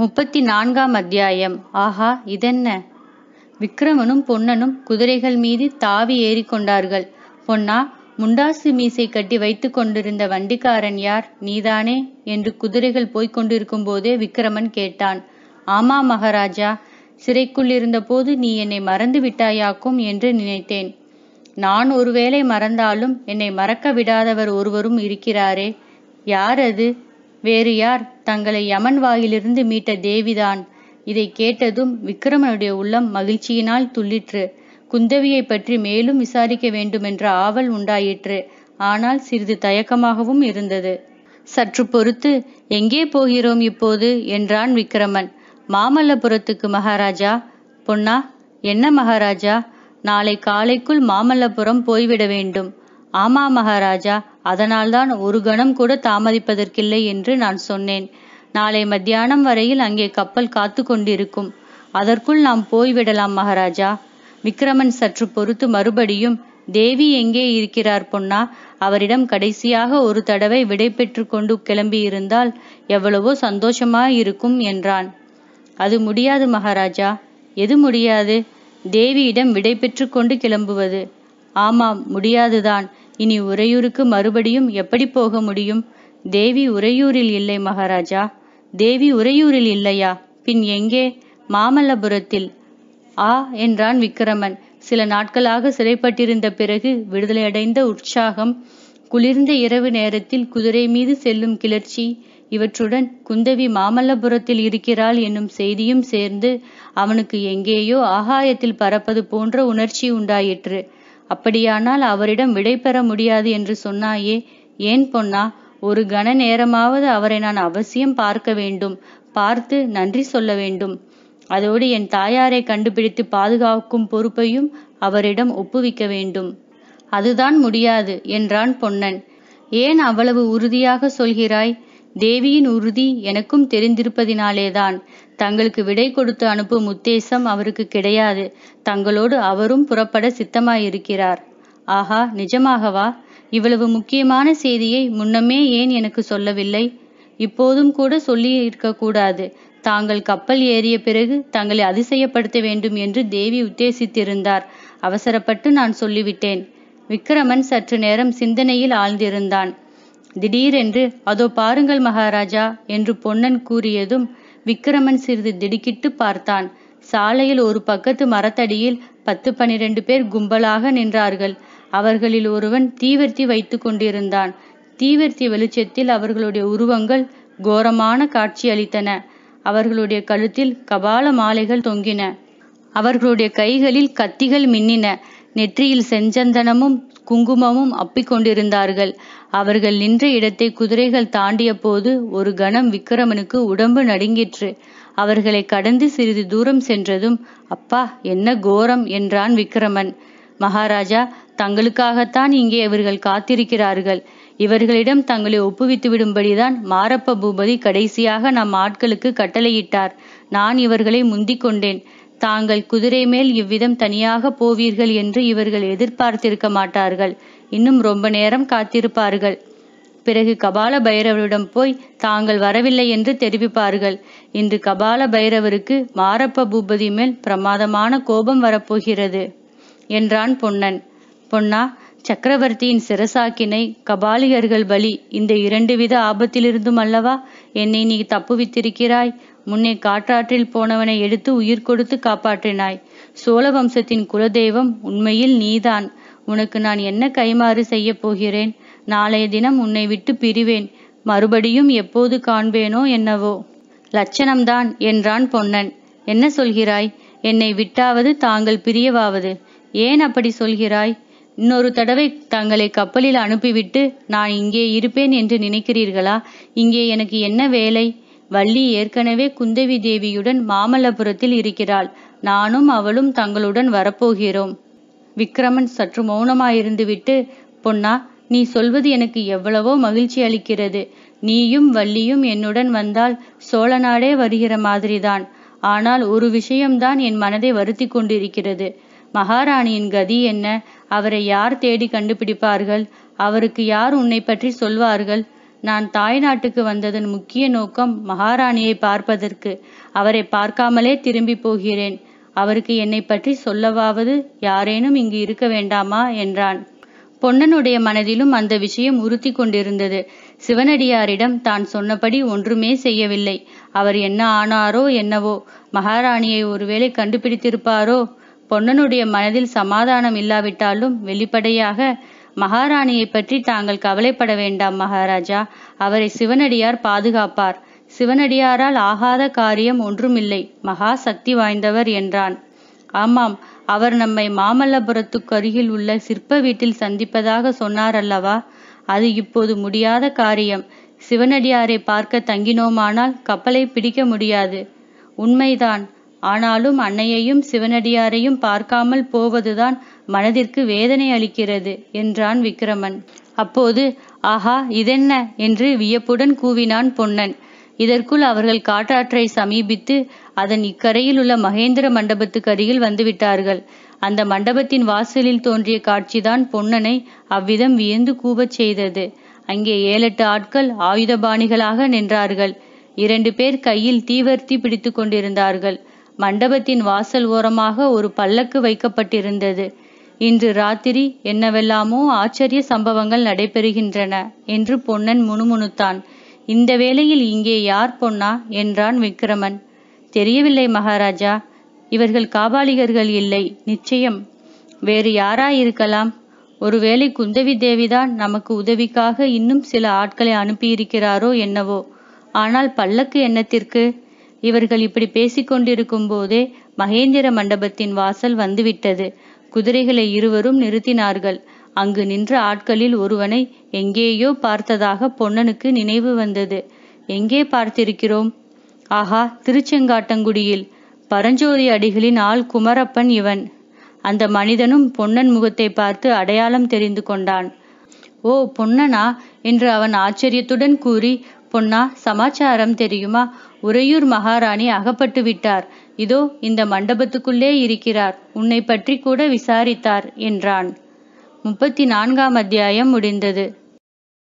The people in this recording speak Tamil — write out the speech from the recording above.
முப்பத்தி நான்காம் அத்தியாயம் ஆஹா இதென்ன விக்ரமனும் பொன்னனும் குதிரைகள் மீது தாவி ஏறிக்கொண்டார்கள் பொன்னா முண்டாசு மீசை கட்டி வைத்து கொண்டிருந்த வண்டிக்காரன் யார் நீதானே என்று குதிரைகள் போய்க் கொண்டிருக்கும் போதே விக்ரமன் கேட்டான் ஆமா மகாராஜா சிறைக்குள் இருந்தபோது நீ என்னை மறந்து விட்டாயாக்கும் என்று நினைத்தேன் நான் ஒருவேளை மறந்தாலும் என்னை மறக்க விடாதவர் ஒருவரும் இருக்கிறாரே யார் அது வேறு யார் தங்களை யமன் வாயிலிருந்து மீட்ட தேவிதான் இதை கேட்டதும் விக்ரமனுடைய உள்ளம் மகிழ்ச்சியினால் துள்ளிற்று குந்தவியை பற்றி மேலும் விசாரிக்க வேண்டுமென்ற ஆவல் உண்டாயிற்று ஆனால் சிறிது தயக்கமாகவும் இருந்தது சற்று பொறுத்து எங்கே போகிறோம் இப்போது என்றான் விக்ரமன் மாமல்லபுரத்துக்கு மகாராஜா பொன்னா என்ன மகாராஜா நாளை காலைக்குள் மாமல்லபுரம் போய்விட வேண்டும் ஆமா மகாராஜா அதனால்தான் ஒரு கணம் கூட தாமதிப்பதற்கில்லை என்று நான் சொன்னேன் நாளை மத்தியானம் வரையில் அங்கே கப்பல் காத்து கொண்டிருக்கும் அதற்குள் நாம் போய்விடலாம் மகாராஜா விக்ரமன் சற்று பொறுத்து மறுபடியும் தேவி எங்கே இருக்கிறார் பொன்னா அவரிடம் கடைசியாக ஒரு தடவை விடை பெற்று கொண்டு கிளம்பியிருந்தால் எவ்வளவோ சந்தோஷமாயிருக்கும் என்றான் அது முடியாது மகாராஜா எது முடியாது தேவியிடம் விடை பெற்று கொண்டு கிளம்புவது ஆமாம் முடியாதுதான் இனி உறையூருக்கு மறுபடியும் எப்படி போக முடியும் தேவி உறையூரில் இல்லை மகாராஜா தேவி உறையூரில் இல்லையா பின் எங்கே மாமல்லபுரத்தில் ஆ என்றான் விக்கிரமன் சில நாட்களாக சிறைப்பட்டிருந்த பிறகு விடுதலையடைந்த உற்சாகம் குளிர்ந்த இரவு நேரத்தில் குதிரை மீது செல்லும் கிளர்ச்சி இவற்றுடன் குந்தவி மாமல்லபுரத்தில் இருக்கிறாள் என்னும் செய்தியும் சேர்ந்து அவனுக்கு எங்கேயோ ஆகாயத்தில் பறப்பது போன்ற உணர்ச்சி உண்டாயிற்று அப்படியானால் அவரிடம் விடை பெற முடியாது என்று சொன்னாயே ஏன் பொன்னா ஒரு கன நேரமாவது அவரை நான் அவசியம் பார்க்க வேண்டும் பார்த்து நன்றி சொல்ல வேண்டும் அதோடு என் தாயாரை கண்டுபிடித்து பாதுகாக்கும் பொறுப்பையும் அவரிடம் ஒப்புவிக்க வேண்டும் அதுதான் முடியாது என்றான் பொன்னன் ஏன் அவ்வளவு உறுதியாக சொல்கிறாய் தேவியின் உறுதி எனக்கும் தெரிந்திருப்பதினாலேதான் தங்களுக்கு விடை கொடுத்து அனுப்பும் உத்தேசம் அவருக்கு கிடையாது தங்களோடு அவரும் புறப்பட சித்தமாயிருக்கிறார் ஆஹா நிஜமாகவா இவ்வளவு முக்கியமான செய்தியை முன்னமே ஏன் எனக்கு சொல்லவில்லை இப்போதும் கூட சொல்லி தாங்கள் கப்பல் ஏறிய பிறகு தங்களை அதிசயப்படுத்த வேண்டும் என்று தேவி உத்தேசித்திருந்தார் அவசரப்பட்டு நான் சொல்லிவிட்டேன் விக்கிரமன் சற்று நேரம் சிந்தனையில் ஆழ்ந்திருந்தான் திடீரென்று அதோ பாருங்கள் மகாராஜா என்று பொன்னன் கூறியதும் விக்கிரமன் சிறிது திடுக்கிட்டு பார்த்தான் சாலையில் ஒரு பக்கத்து மரத்தடியில் பத்து பனிரெண்டு பேர் கும்பலாக நின்றார்கள் அவர்களில் ஒருவன் தீவர்த்தி வைத்து கொண்டிருந்தான் தீவர்த்தி வெளிச்சத்தில் அவர்களுடைய உருவங்கள் கோரமான காட்சி அளித்தன அவர்களுடைய கழுத்தில் கபால மாலைகள் தொங்கின அவர்களுடைய கைகளில் கத்திகள் மின்னின நெற்றியில் செஞ்சந்தனமும் குங்குமமும் அப்பிக்கொண்டிருந்தார்கள் அவர்கள் நின்ற இடத்தை குதிரைகள் தாண்டிய போது ஒரு கணம் விக்கிரமனுக்கு உடம்பு நடுங்கிற்று அவர்களை கடந்து சிறிது தூரம் சென்றதும் அப்பா என்ன கோரம் என்றான் விக்கிரமன் மகாராஜா தங்களுக்காகத்தான் இங்கே இவர்கள் காத்திருக்கிறார்கள் இவர்களிடம் தங்களை ஒப்புவித்து விடும்படிதான் மாரப்ப பூபதி கடைசியாக நம் ஆட்களுக்கு கட்டளையிட்டார் நான் இவர்களை முந்திக் கொண்டேன் தாங்கள் குதிரை மேல் இவ்விதம் தனியாக போவீர்கள் என்று இவர்கள் எதிர்பார்த்திருக்க மாட்டார்கள் இன்னும் ரொம்ப நேரம் காத்திருப்பார்கள் பிறகு கபால பைரவரிடம் போய் தாங்கள் வரவில்லை என்று தெரிவிப்பார்கள் இன்று கபால பைரவருக்கு மாரப்ப பூபதி மேல் பிரமாதமான கோபம் வரப்போகிறது என்றான் பொன்னன் பொன்னா சக்கரவர்த்தியின் சிரசாக்கினை கபாலிகர்கள் பலி இந்த இரண்டு வித ஆபத்திலிருந்தும் அல்லவா என்னை நீ தப்புவித்திருக்கிறாய் முன்னே காற்றாற்றில் போனவனை எடுத்து உயிர் கொடுத்து காப்பாற்றினாய் சோழ வம்சத்தின் குலதெய்வம் உண்மையில் நீதான் உனக்கு நான் என்ன கைமாறு செய்யப் போகிறேன் நாளைய தினம் உன்னை விட்டு பிரிவேன் மறுபடியும் எப்போது காண்பேனோ என்னவோ லட்சணம்தான் என்றான் பொன்னன் என்ன சொல்கிறாய் என்னை விட்டாவது தாங்கள் பிரியவாவது ஏன் அப்படி சொல்கிறாய் இன்னொரு தடவை தங்களை கப்பலில் அனுப்பிவிட்டு நான் இங்கே இருப்பேன் என்று நினைக்கிறீர்களா இங்கே எனக்கு என்ன வேலை வள்ளி ஏற்கனவே குந்தவி தேவியுடன் மாமல்லபுரத்தில் இருக்கிறாள் நானும் அவளும் தங்களுடன் வரப்போகிறோம் விக்ரமன் சற்று மௌனமாயிருந்துவிட்டு பொன்னா நீ சொல்வது எனக்கு எவ்வளவோ மகிழ்ச்சி அளிக்கிறது நீயும் வள்ளியும் என்னுடன் வந்தால் சோழ நாடே வருகிற மாதிரிதான் ஆனால் ஒரு விஷயம்தான் என் மனதை வருத்தி கொண்டிருக்கிறது மகாராணியின் கதி என்ன அவரை யார் தேடி கண்டுபிடிப்பார்கள் அவருக்கு யார் உன்னை பற்றி சொல்வார்கள் நான் தாய்நாட்டுக்கு வந்ததன் முக்கிய நோக்கம் மகாராணியை பார்ப்பதற்கு அவரை பார்க்காமலே திரும்பி போகிறேன் அவருக்கு என்னை பற்றி சொல்லவாவது யாரேனும் இங்கு இருக்க வேண்டாமா என்றான் பொன்னனுடைய மனதிலும் அந்த விஷயம் உறுத்தி கொண்டிருந்தது சிவனடியாரிடம் தான் சொன்னபடி ஒன்றுமே செய்யவில்லை அவர் என்ன ஆனாரோ என்னவோ மகாராணியை ஒருவேளை கண்டுபிடித்திருப்பாரோ பொன்னனுடைய மனதில் சமாதானம் இல்லாவிட்டாலும் வெளிப்படையாக மகாராணியை பற்றி தாங்கள் கவலைப்பட வேண்டாம் மகாராஜா அவரை சிவனடியார் பாதுகாப்பார் சிவனடியாரால் ஆகாத காரியம் ஒன்றுமில்லை மகா சக்தி வாய்ந்தவர் என்றான் ஆமாம் அவர் நம்மை மாமல்லபுரத்துக்கு அருகில் உள்ள சிற்ப வீட்டில் சந்திப்பதாக சொன்னார் அல்லவா அது இப்போது முடியாத காரியம் சிவனடியாரை பார்க்க தங்கினோமானால் கப்பலை பிடிக்க முடியாது உண்மைதான் ஆனாலும் அன்னையையும் சிவனடியாரையும் பார்க்காமல் போவதுதான் மனதிற்கு வேதனை அளிக்கிறது என்றான் விக்கிரமன் அப்போது ஆஹா இதென்ன என்று வியப்புடன் கூவினான் பொன்னன் இதற்குள் அவர்கள் காட்டாற்றை சமீபித்து அதன் இக்கரையில் உள்ள மகேந்திர மண்டபத்துக்கு அருகில் வந்துவிட்டார்கள் அந்த மண்டபத்தின் வாசலில் தோன்றிய காட்சிதான் பொன்னனை அவ்விதம் வியந்து கூவச் செய்தது அங்கே ஏழெட்டு ஆட்கள் ஆயுதபாணிகளாக நின்றார்கள் இரண்டு பேர் கையில் தீவர்த்தி பிடித்து கொண்டிருந்தார்கள் மண்டபத்தின் வாசல் ஓரமாக ஒரு பல்லக்கு வைக்கப்பட்டிருந்தது இன்று ராத்திரி என்னவெல்லாமோ ஆச்சரிய சம்பவங்கள் நடைபெறுகின்றன என்று பொன்னன் முணுமுணுத்தான் இந்த வேளையில் இங்கே யார் பொன்னா என்றான் விக்ரமன் தெரியவில்லை மகாராஜா இவர்கள் காபாலிகர்கள் இல்லை நிச்சயம் வேறு யாரா இருக்கலாம் ஒருவேளை குந்தவி தேவிதான் நமக்கு உதவிக்காக இன்னும் சில ஆட்களை அனுப்பியிருக்கிறாரோ என்னவோ ஆனால் பல்லக்கு என்னத்திற்கு இவர்கள் இப்படி பேசிக்கொண்டிருக்கும் போதே மகேந்திர மண்டபத்தின் வாசல் வந்துவிட்டது குதிரைகளை இருவரும் நிறுத்தினார்கள் அங்கு நின்ற ஆட்களில் ஒருவனை எங்கேயோ பார்த்ததாக பொன்னனுக்கு நினைவு வந்தது எங்கே பார்த்திருக்கிறோம் ஆஹா திருச்செங்காட்டங்குடியில் பரஞ்சோதி அடிகளின் ஆள் குமரப்பன் இவன் அந்த மனிதனும் பொன்னன் முகத்தை பார்த்து அடையாளம் தெரிந்து கொண்டான் ஓ பொன்னனா என்று அவன் ஆச்சரியத்துடன் கூறி பொன்னா சமாச்சாரம் தெரியுமா உறையூர் மகாராணி அகப்பட்டு விட்டார் இதோ இந்த மண்டபத்துக்குள்ளே இருக்கிறார் உன்னை பற்றி கூட விசாரித்தார் என்றான் முப்பத்தி நான்காம் அத்தியாயம் முடிந்தது